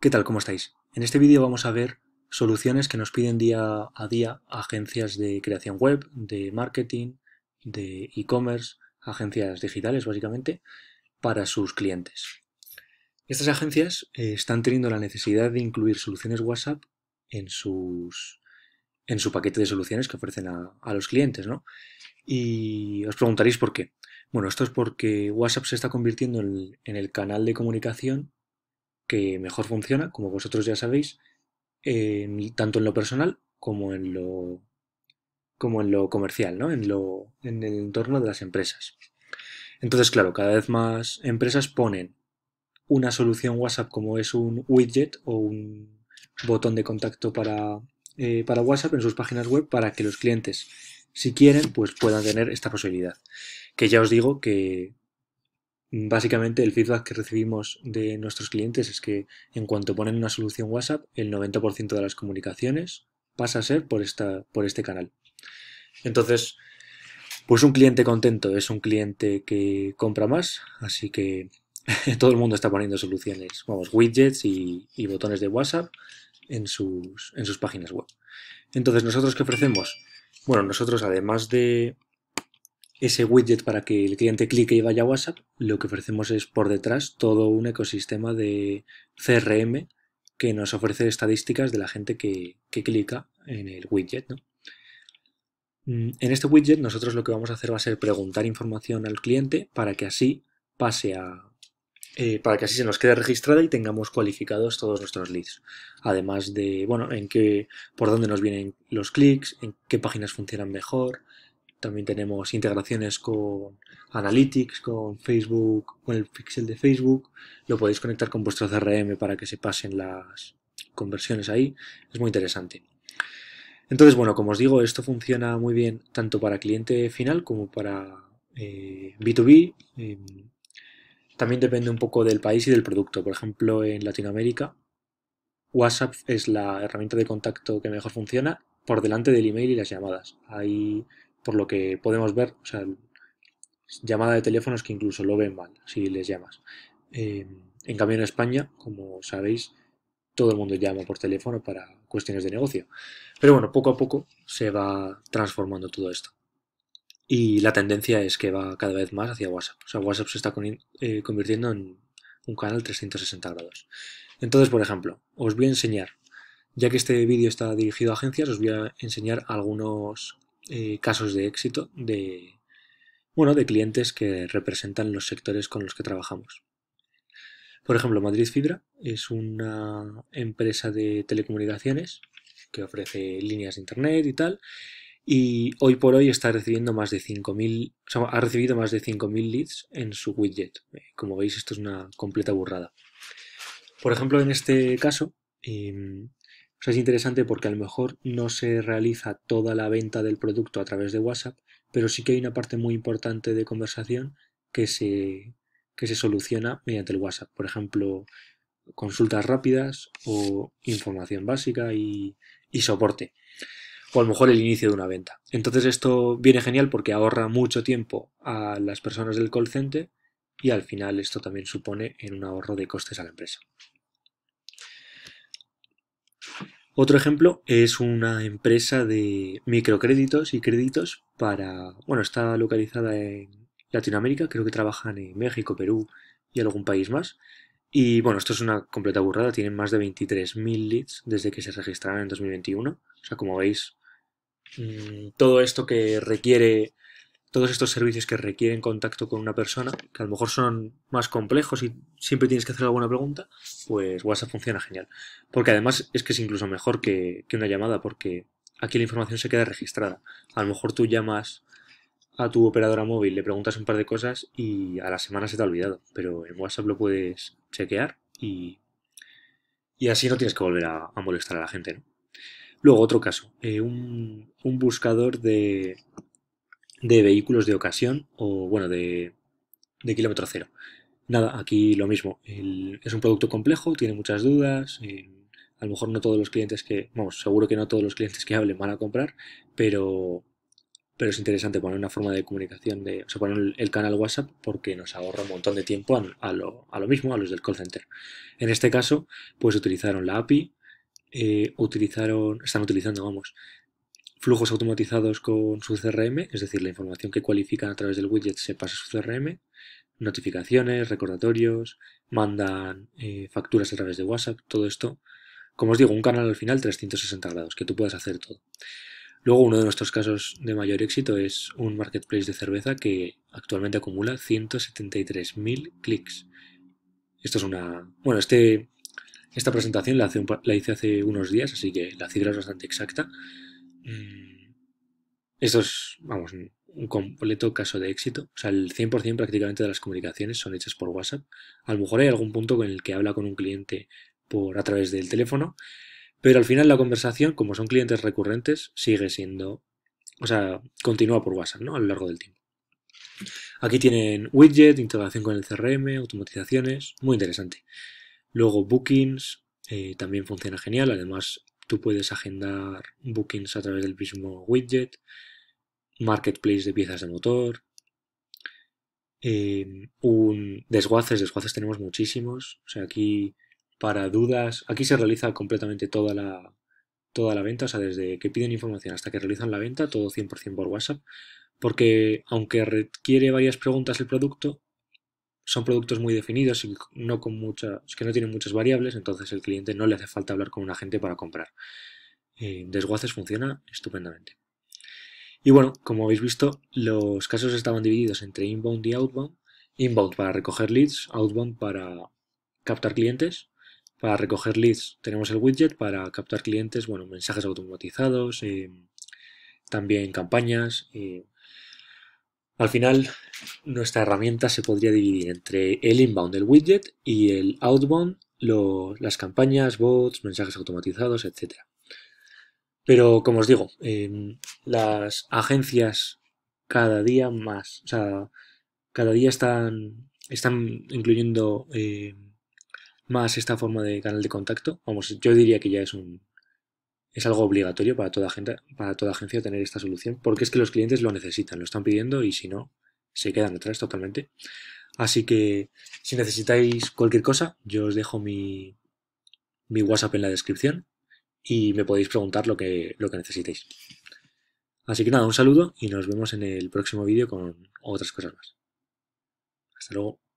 ¿Qué tal? ¿Cómo estáis? En este vídeo vamos a ver soluciones que nos piden día a día agencias de creación web, de marketing, de e-commerce, agencias digitales básicamente, para sus clientes. Estas agencias eh, están teniendo la necesidad de incluir soluciones WhatsApp en, sus, en su paquete de soluciones que ofrecen a, los clientes, ¿no? Y os preguntaréis por qué. Bueno, esto es porque WhatsApp se está convirtiendo en el canal de comunicación que mejor funciona, como vosotros ya sabéis, tanto en lo personal como en lo, como en lo comercial, ¿no? en, lo, en el entorno de las empresas. Entonces, claro, cada vez más empresas ponen una solución WhatsApp como es un widget o un botón de contacto para, eh, para WhatsApp en sus páginas web para que los clientes, si quieren, pues puedan tener esta posibilidad. Que ya os digo que Básicamente el feedback que recibimos de nuestros clientes es que en cuanto ponen una solución WhatsApp, el 90% de las comunicaciones pasa a ser por, esta, por este canal. Entonces, pues un cliente contento es un cliente que compra más, así que todo el mundo está poniendo soluciones, vamos, widgets y, botones de WhatsApp en sus, en sus páginas web. Entonces, ¿nosotros qué ofrecemos? Bueno, nosotros además de ese widget para que el cliente clique y vaya a WhatsApp, lo que ofrecemos es por detrás todo un ecosistema de CRM que nos ofrece estadísticas de la gente que, clica en el widget. Mm, en este widget nosotros lo que vamos a hacer va a ser preguntar información al cliente para que así pase a... Eh, para que así se nos quede registrada y tengamos cualificados todos nuestros leads. Además de, bueno, en qué, por dónde nos vienen los clics, en qué páginas funcionan mejor, también tenemos integraciones con Analytics, con Facebook, con el pixel de Facebook. Lo podéis conectar con vuestro CRM para que se pasen las conversiones ahí. Es muy interesante. Entonces, bueno, como os digo, esto funciona muy bien tanto para cliente final como para B2B. Eh, em, también depende un poco del país y del producto. Por ejemplo, en Latinoamérica, WhatsApp es la herramienta de contacto que mejor funciona por delante del email y las llamadas. Ahí por lo que podemos ver, o llamada de teléfonos que incluso lo ven mal si les llamas. Eh, en cambio, en España, como sabéis, todo el mundo llama por teléfono para cuestiones de negocio. Pero bueno, poco a poco se va transformando todo esto. Y la tendencia es que va cada vez más hacia WhatsApp. O sea, WhatsApp se está eh, convirtiendo en un canal 360 grados. Entonces, por ejemplo, os voy a enseñar, ya que este vídeo está dirigido a agencias, os voy a enseñar algunos eh, casos de éxito de, bueno, de clientes que representan los sectores con los que trabajamos. Por ejemplo, Madrid Fibra es una empresa de telecomunicaciones que ofrece líneas de internet y tal. Y hoy por hoy está recibiendo más de 5.000, o sea, ha recibido más de 5.000 leads en su widget. Eh, como veis, esto es una completa burrada. Por ejemplo, en este caso, em, es interesante porque a lo mejor no se realiza toda la venta del producto a través de WhatsApp, pero sí que hay una parte muy importante de conversación que se, que se soluciona mediante el WhatsApp. Por ejemplo, consultas rápidas o información básica y, y soporte. O a lo mejor el inicio de una venta. Entonces esto viene genial porque ahorra mucho tiempo a las personas del call center y al final esto también supone en un ahorro de costes a la empresa. Otro ejemplo es una empresa de microcréditos y créditos para, bueno, está localizada en Latinoamérica, creo que trabajan en México, Perú y algún país más. Y bueno, esto es una completa burrada, tienen más de 23.000 leads desde que se registraron en 2021. O sea, como veis, mm, todo esto que requiere todos estos servicios que requieren contacto con una persona, que a lo mejor son más complejos y siempre tienes que hacer alguna pregunta, pues WhatsApp funciona genial. Porque además es que es incluso mejor que, una llamada, porque aquí la información se queda registrada. A lo mejor tú llamas a tu operadora móvil, le preguntas un par de cosas y a la semana se te ha olvidado, pero en WhatsApp lo puedes chequear y, y así no tienes que volver a, molestar a la gente. Luego otro caso, eh, un buscador de, de vehículos de ocasión o, bueno, de, de kilómetro cero. Nada, aquí lo mismo. es un producto complejo, tiene muchas dudas. Eh, a lo mejor no todos los clientes que, vamos, seguro que no todos los clientes que hablen van a comprar, pero, pero es interesante poner una forma de comunicación, de, o sea, poner el, canal WhatsApp porque nos ahorra un montón de tiempo a, lo, mismo, a los del call center. En este caso, pues utilizaron la API, eh, utilizaron, están utilizando, vamos, flujos automatizados con su CRM, es decir, la información que cualifican a través del widget se pasa a su CRM, notificaciones, recordatorios, mandan eh, facturas a través de WhatsApp, todo esto. Como os digo, un canal al final 360 grados, que tú puedas hacer todo. Luego, uno de nuestros casos de mayor éxito es un marketplace de cerveza que actualmente acumula 173.000 clics. Esto es una... Bueno, este, esta presentación la hice hace unos días, así que la cifra es bastante exacta Mm, esto es, vamos, un completo caso de éxito. O sea, el 100% prácticamente de las comunicaciones son hechas por WhatsApp. A lo mejor hay algún punto en el que habla con un cliente por, a través del teléfono, pero al final la conversación, como son clientes recurrentes, sigue siendo, o sea, continúa por WhatsApp, ¿no? A lo largo del tiempo. Aquí tienen widget, integración con el CRM, automatizaciones, muy interesante. Luego bookings, eh, también funciona genial, además Tú puedes agendar bookings a través del mismo widget, marketplace de piezas de motor, em, un desguaces, desguaces tenemos muchísimos. O sea, aquí para dudas, aquí se realiza completamente toda la, toda la venta, o sea, desde que piden información hasta que realizan la venta, todo 100% por WhatsApp, porque aunque requiere varias preguntas el producto, son productos muy definidos y no con que no tienen muchas variables, entonces el cliente no le hace falta hablar con un agente para comprar. desguaces funciona estupendamente. Y bueno, como habéis visto, los casos estaban divididos entre inbound y outbound. Inbound para recoger leads, outbound para captar clientes. Para recoger leads tenemos el widget, para captar clientes, bueno, mensajes automatizados, eh, también campañas, eh, al final, nuestra herramienta se podría dividir entre el inbound, del widget, y el outbound, las campañas, bots, mensajes automatizados, etc. Pero como os digo, em, las agencias cada día más, o sea, cada día están, están incluyendo em, más esta forma de canal de contacto. Vamos, yo diría que ya es un es algo obligatorio para toda, gente, para toda agencia tener esta solución, porque es que los clientes lo necesitan, lo están pidiendo y si no, se quedan atrás totalmente. Así que si necesitáis cualquier cosa, yo os dejo mi, WhatsApp en la descripción y me podéis preguntar lo que, lo que necesitéis. Así que nada, un saludo y nos vemos en el próximo vídeo con otras cosas más. Hasta luego.